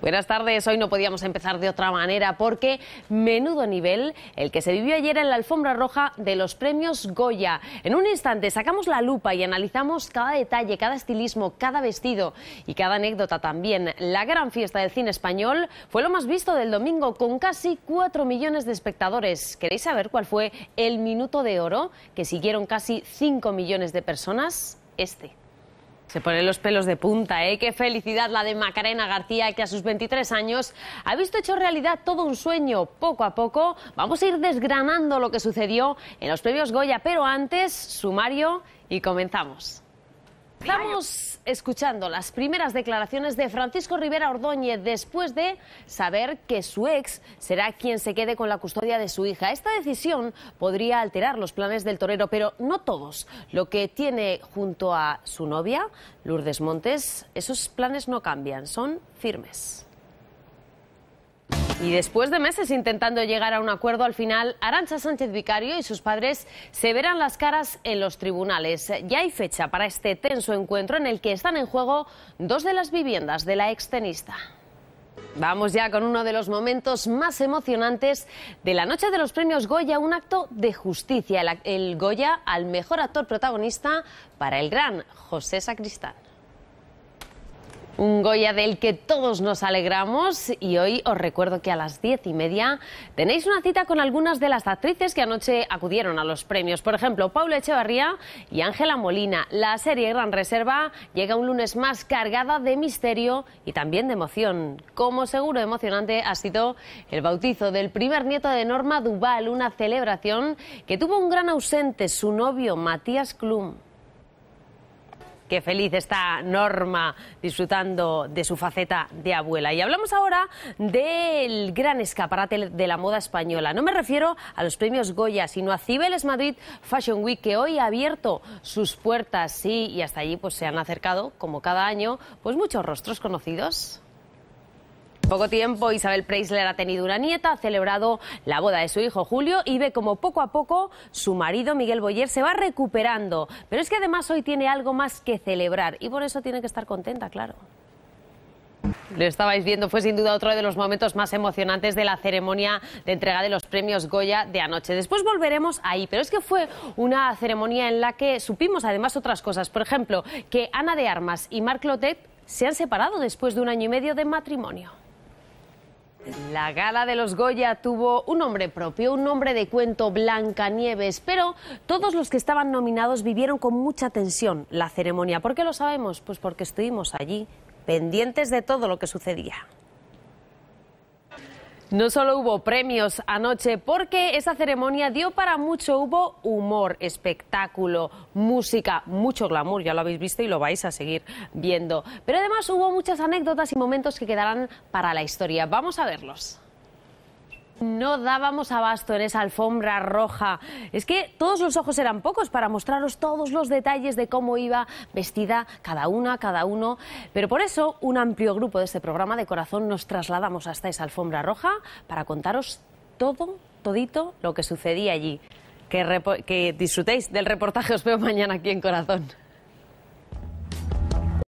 Buenas tardes, hoy no podíamos empezar de otra manera porque menudo nivel el que se vivió ayer en la alfombra roja de los premios Goya. En un instante sacamos la lupa y analizamos cada detalle, cada estilismo, cada vestido y cada anécdota también. La gran fiesta del cine español fue lo más visto del domingo con casi 4 millones de espectadores. ¿Queréis saber cuál fue el minuto de oro que siguieron casi 5 millones de personas? Este. Se ponen los pelos de punta, ¿eh? Qué felicidad la de Macarena García, que a sus 23 años ha visto hecho realidad todo un sueño. Poco a poco vamos a ir desgranando lo que sucedió en los premios Goya, pero antes, sumario y comenzamos. Estamos escuchando las primeras declaraciones de Francisco Rivera Ordóñez después de saber que su ex será quien se quede con la custodia de su hija. Esta decisión podría alterar los planes del torero, pero no todos. Lo que tiene junto a su novia, Lourdes Montes, esos planes no cambian, son firmes. Y después de meses intentando llegar a un acuerdo, al final Arancha Sánchez Vicario y sus padres se verán las caras en los tribunales. Ya hay fecha para este tenso encuentro en el que están en juego dos de las viviendas de la extenista. Vamos ya con uno de los momentos más emocionantes de la noche de los premios Goya, un acto de justicia, el, Goya al mejor actor protagonista para el gran José Sacristán. Un Goya del que todos nos alegramos y hoy os recuerdo que a las diez y media tenéis una cita con algunas de las actrices que anoche acudieron a los premios. Por ejemplo, Paula Echevarría y Ángela Molina. La serie Gran Reserva llega un lunes más cargada de misterio y también de emoción. Como seguro emocionante ha sido el bautizo del primer nieto de Norma Duval, una celebración que tuvo un gran ausente, su novio Matías Klum. Qué feliz está Norma disfrutando de su faceta de abuela. Y hablamos ahora del gran escaparate de la moda española. No me refiero a los premios Goya, sino a Cibeles Madrid Fashion Week, que hoy ha abierto sus puertas, y hasta allí pues, se han acercado, como cada año, pues muchos rostros conocidos poco tiempo, Isabel Preisler ha tenido una nieta, ha celebrado la boda de su hijo Julio y ve como poco a poco su marido Miguel Boyer se va recuperando. Pero es que además hoy tiene algo más que celebrar y por eso tiene que estar contenta, claro. Lo estabais viendo, fue sin duda otro de los momentos más emocionantes de la ceremonia de entrega de los premios Goya de anoche. Después volveremos ahí, pero es que fue una ceremonia en la que supimos además otras cosas. Por ejemplo, que Ana de Armas y Marc Lotte se han separado después de un año y medio de matrimonio. La gala de los Goya tuvo un nombre propio, un nombre de cuento Blancanieves, pero todos los que estaban nominados vivieron con mucha tensión la ceremonia. ¿Por qué lo sabemos? Pues porque estuvimos allí pendientes de todo lo que sucedía. No solo hubo premios anoche, porque esa ceremonia dio para mucho. Hubo humor, espectáculo, música, mucho glamour, ya lo habéis visto y lo vais a seguir viendo. Pero además hubo muchas anécdotas y momentos que quedarán para la historia. Vamos a verlos. No dábamos abasto en esa alfombra roja. Es que todos los ojos eran pocos para mostraros todos los detalles de cómo iba vestida cada una, cada uno. Pero por eso un amplio grupo de este programa de corazón nos trasladamos hasta esa alfombra roja para contaros todo, todito lo que sucedía allí. Que, que disfrutéis del reportaje, os veo mañana aquí en Corazón.